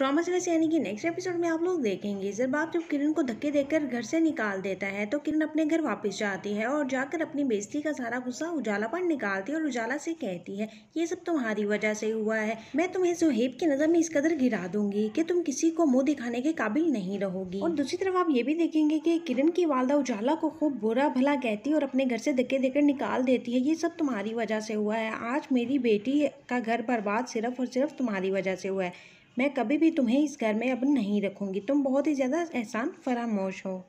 trauma series यानी कि next episode में आप लोग देखेंगे जरबाब जब किरण को धक्के देकर घर से निकाल देता है तो किरण अपने घर वापस जाती है और जाकर अपनी बेजती का सारा गुस्सा उजाला पर निकालती है और उजाला से कहती है ये सब तुम्हारी वजह से हुआ है मैं तुम्हें सुहेब की नज़र में इस कदर गिरा दूंगी कि तुम किसी को मुंह दिखाने के काबिल नहीं रहोगी और दूसरी तरफ आप ये भी देखेंगे की किरण की वालदा उजाला को खूब बुरा भला कहती है और अपने घर से धक्के देकर निकाल देती है ये सब तुम्हारी वजह से हुआ है आज मेरी बेटी का घर बर्बाद सिर्फ और सिर्फ तुम्हारी वजह से हुआ है मैं कभी भी तुम्हें इस घर में अब नहीं रखूँगी तुम बहुत ही ज़्यादा एहसान फरामोश हो